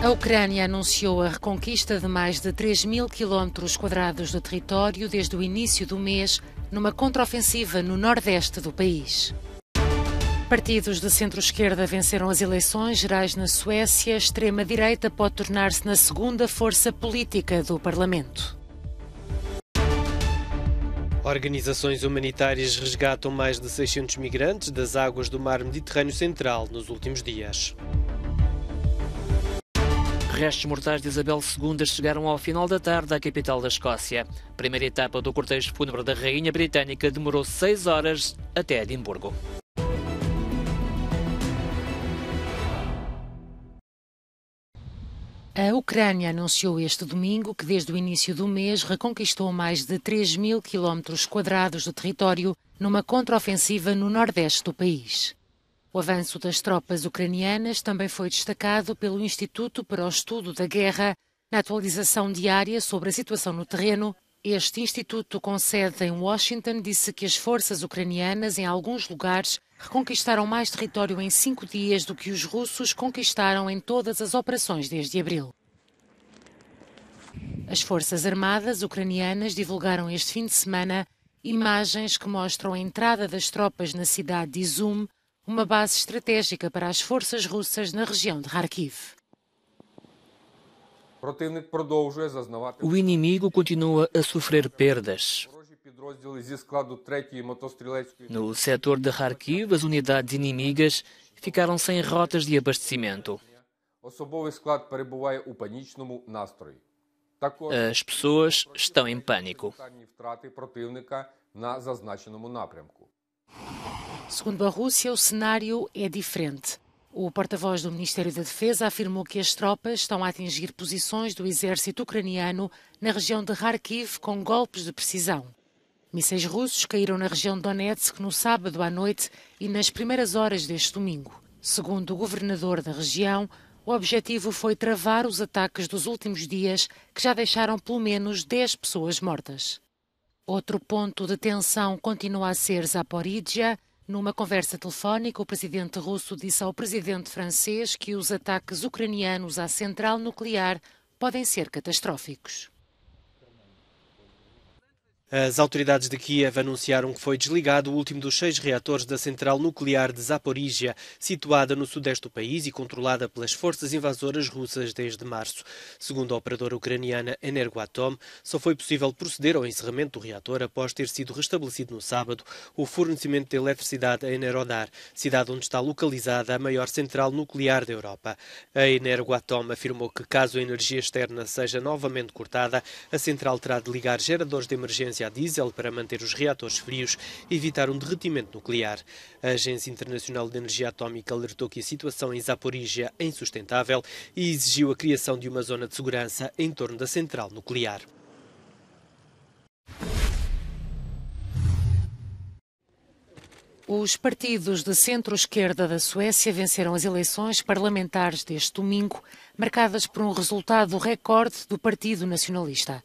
A Ucrânia anunciou a reconquista de mais de 3 mil quilómetros quadrados de território desde o início do mês, numa contraofensiva no nordeste do país. Partidos de centro-esquerda venceram as eleições gerais na Suécia. A extrema-direita pode tornar-se na segunda força política do Parlamento. Organizações humanitárias resgatam mais de 600 migrantes das águas do Mar Mediterrâneo Central nos últimos dias restos mortais de Isabel II chegaram ao final da tarde à capital da Escócia. A primeira etapa do cortejo fúnebre da Rainha Britânica demorou seis horas até Edimburgo. A Ucrânia anunciou este domingo que, desde o início do mês, reconquistou mais de 3 mil quilómetros quadrados do território numa contraofensiva no nordeste do país. O avanço das tropas ucranianas também foi destacado pelo Instituto para o Estudo da Guerra na atualização diária sobre a situação no terreno. Este instituto, com sede em Washington, disse que as forças ucranianas, em alguns lugares, reconquistaram mais território em cinco dias do que os russos conquistaram em todas as operações desde abril. As Forças Armadas ucranianas divulgaram este fim de semana imagens que mostram a entrada das tropas na cidade de Izum, uma base estratégica para as forças russas na região de Kharkiv. O inimigo continua a sofrer perdas. No setor de Kharkiv, as unidades inimigas ficaram sem rotas de abastecimento. As pessoas estão em pânico. Segundo a Rússia, o cenário é diferente. O porta-voz do Ministério da Defesa afirmou que as tropas estão a atingir posições do exército ucraniano na região de Kharkiv com golpes de precisão. Mísseis russos caíram na região de Donetsk no sábado à noite e nas primeiras horas deste domingo. Segundo o governador da região, o objetivo foi travar os ataques dos últimos dias, que já deixaram pelo menos 10 pessoas mortas. Outro ponto de tensão continua a ser Zaporizhia, numa conversa telefónica, o presidente russo disse ao presidente francês que os ataques ucranianos à central nuclear podem ser catastróficos. As autoridades de Kiev anunciaram que foi desligado o último dos seis reatores da central nuclear de Zaporizhia, situada no sudeste do país e controlada pelas forças invasoras russas desde março. Segundo a operadora ucraniana Energoatom, só foi possível proceder ao encerramento do reator após ter sido restabelecido no sábado o fornecimento de eletricidade a Enerodar, cidade onde está localizada a maior central nuclear da Europa. A Energoatom afirmou que, caso a energia externa seja novamente cortada, a central terá de ligar geradores de emergência a diesel para manter os reatores frios e evitar um derretimento nuclear. A Agência Internacional de Energia Atómica alertou que a situação em Zaporígia é insustentável e exigiu a criação de uma zona de segurança em torno da central nuclear. Os partidos de centro-esquerda da Suécia venceram as eleições parlamentares deste domingo, marcadas por um resultado recorde do Partido Nacionalista.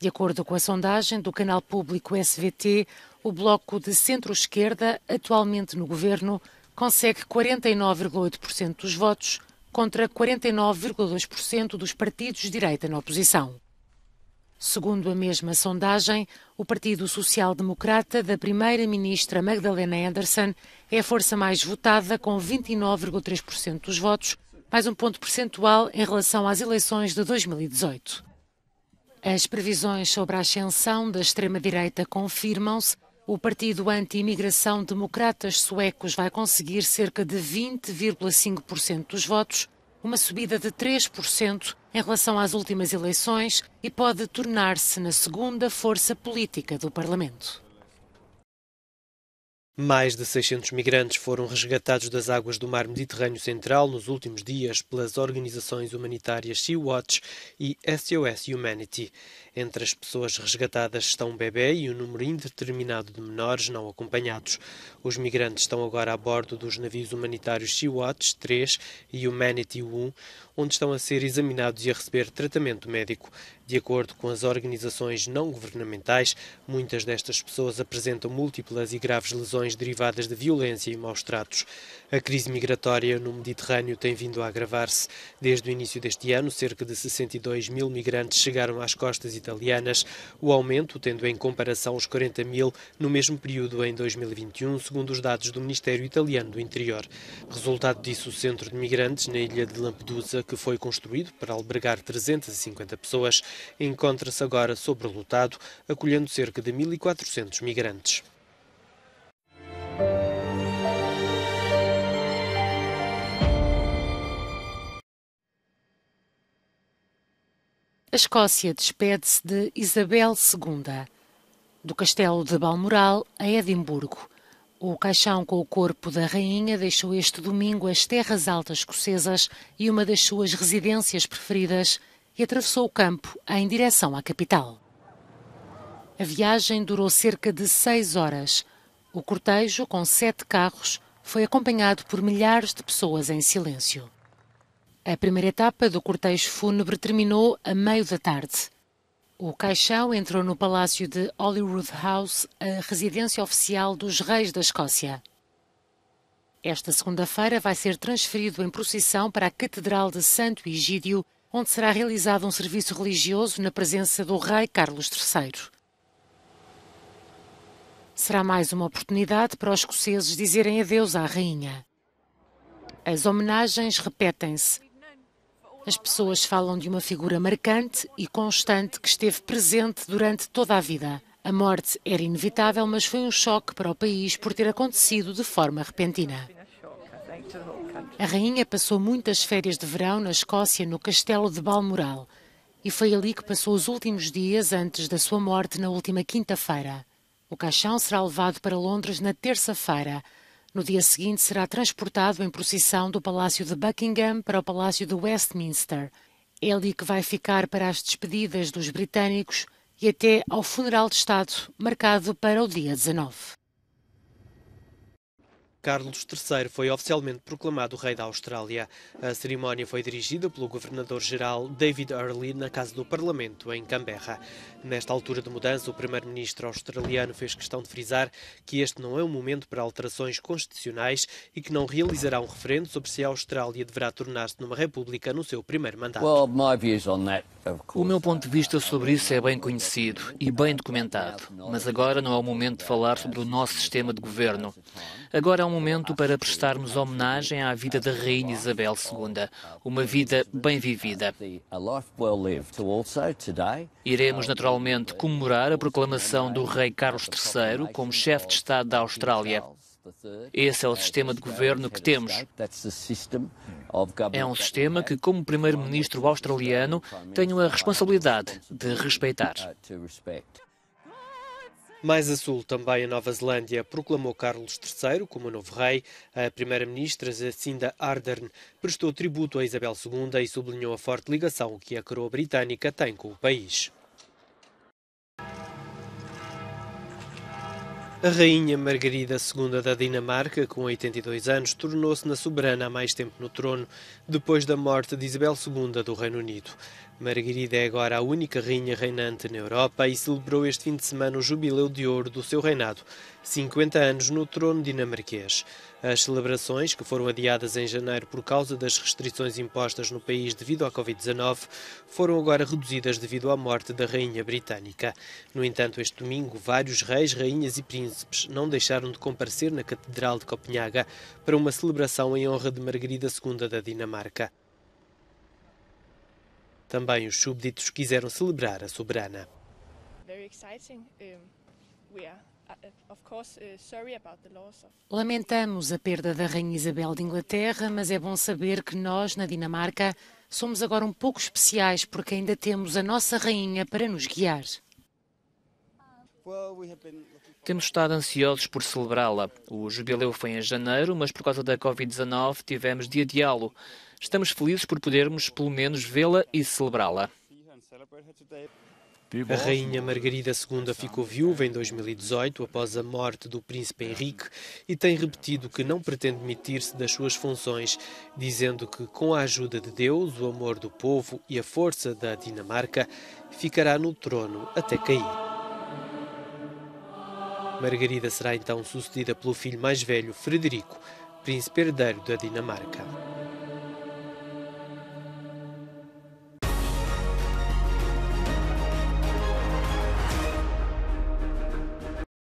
De acordo com a sondagem do canal público SVT, o bloco de centro-esquerda, atualmente no governo, consegue 49,8% dos votos contra 49,2% dos partidos de direita na oposição. Segundo a mesma sondagem, o Partido Social Democrata da Primeira-Ministra Magdalena Anderson é a força mais votada, com 29,3% dos votos, mais um ponto percentual em relação às eleições de 2018. As previsões sobre a ascensão da extrema-direita confirmam-se. O partido anti-imigração democratas suecos vai conseguir cerca de 20,5% dos votos, uma subida de 3% em relação às últimas eleições e pode tornar-se na segunda força política do Parlamento. Mais de 600 migrantes foram resgatados das águas do mar Mediterrâneo Central nos últimos dias pelas organizações humanitárias Sea-Watch e SOS Humanity. Entre as pessoas resgatadas estão um bebê e um número indeterminado de menores não acompanhados. Os migrantes estão agora a bordo dos navios humanitários Sea-Watch 3 e Humanity 1, onde estão a ser examinados e a receber tratamento médico. De acordo com as organizações não governamentais, muitas destas pessoas apresentam múltiplas e graves lesões derivadas de violência e maus tratos. A crise migratória no Mediterrâneo tem vindo a agravar-se. Desde o início deste ano, cerca de 62 mil migrantes chegaram às costas italianas, o aumento tendo em comparação os 40 mil no mesmo período em 2021, segundo os dados do Ministério Italiano do Interior. Resultado disso, o centro de migrantes na ilha de Lampedusa, que foi construído para albergar 350 pessoas, encontra-se agora sobrelotado, acolhendo cerca de 1.400 migrantes. A Escócia despede-se de Isabel II. Do castelo de Balmoral a Edimburgo. O caixão com o corpo da rainha deixou este domingo as terras altas escocesas e uma das suas residências preferidas, e atravessou o campo em direção à capital. A viagem durou cerca de seis horas. O cortejo, com sete carros, foi acompanhado por milhares de pessoas em silêncio. A primeira etapa do cortejo fúnebre terminou a meio da tarde. O caixão entrou no palácio de Holyrood House, a residência oficial dos reis da Escócia. Esta segunda-feira vai ser transferido em procissão para a Catedral de Santo Egídio, onde será realizado um serviço religioso na presença do rei Carlos III. Será mais uma oportunidade para os escoceses dizerem adeus à rainha. As homenagens repetem-se. As pessoas falam de uma figura marcante e constante que esteve presente durante toda a vida. A morte era inevitável, mas foi um choque para o país por ter acontecido de forma repentina. A rainha passou muitas férias de verão na Escócia, no castelo de Balmoral, e foi ali que passou os últimos dias antes da sua morte na última quinta-feira. O caixão será levado para Londres na terça-feira. No dia seguinte será transportado em procissão do Palácio de Buckingham para o Palácio de Westminster. É ali que vai ficar para as despedidas dos britânicos e até ao funeral de Estado, marcado para o dia 19. Carlos III foi oficialmente proclamado rei da Austrália. A cerimónia foi dirigida pelo governador-geral David Early na Casa do Parlamento, em Canberra. Nesta altura de mudança, o primeiro-ministro australiano fez questão de frisar que este não é o momento para alterações constitucionais e que não realizará um referendo sobre se a Austrália deverá tornar-se numa república no seu primeiro mandato. Well, my views on that o meu ponto de vista sobre isso é bem conhecido e bem documentado, mas agora não é o momento de falar sobre o nosso sistema de governo. Agora é o momento para prestarmos homenagem à vida da Rainha Isabel II, uma vida bem vivida. Iremos naturalmente comemorar a proclamação do Rei Carlos III como chefe de Estado da Austrália. Esse é o sistema de governo que temos. É um sistema que, como primeiro-ministro australiano, tenho a responsabilidade de respeitar. Mais a sul, também a Nova Zelândia, proclamou Carlos III como novo rei. A primeira-ministra Jacinda Ardern prestou tributo a Isabel II e sublinhou a forte ligação que a coroa britânica tem com o país. A rainha Margarida II da Dinamarca, com 82 anos, tornou-se na soberana há mais tempo no trono, depois da morte de Isabel II do Reino Unido. Margarida é agora a única rainha reinante na Europa e celebrou este fim de semana o jubileu de ouro do seu reinado, 50 anos no trono dinamarquês. As celebrações, que foram adiadas em janeiro por causa das restrições impostas no país devido à Covid-19, foram agora reduzidas devido à morte da rainha britânica. No entanto, este domingo, vários reis, rainhas e príncipes não deixaram de comparecer na Catedral de Copenhaga para uma celebração em honra de Margarida II da Dinamarca. Também os súbditos quiseram celebrar a soberana. Uh, uh, Lamentamos a perda da Rainha Isabel de Inglaterra, mas é bom saber que nós, na Dinamarca, somos agora um pouco especiais porque ainda temos a nossa Rainha para nos guiar. Temos estado ansiosos por celebrá-la. O jubileu foi em janeiro, mas por causa da Covid-19 tivemos de adiá-lo. Estamos felizes por podermos, pelo menos, vê-la e celebrá-la. A rainha Margarida II ficou viúva em 2018 após a morte do príncipe Henrique e tem repetido que não pretende demitir-se das suas funções, dizendo que com a ajuda de Deus, o amor do povo e a força da Dinamarca, ficará no trono até cair. Margarida será então sucedida pelo filho mais velho, Frederico, príncipe herdeiro da Dinamarca.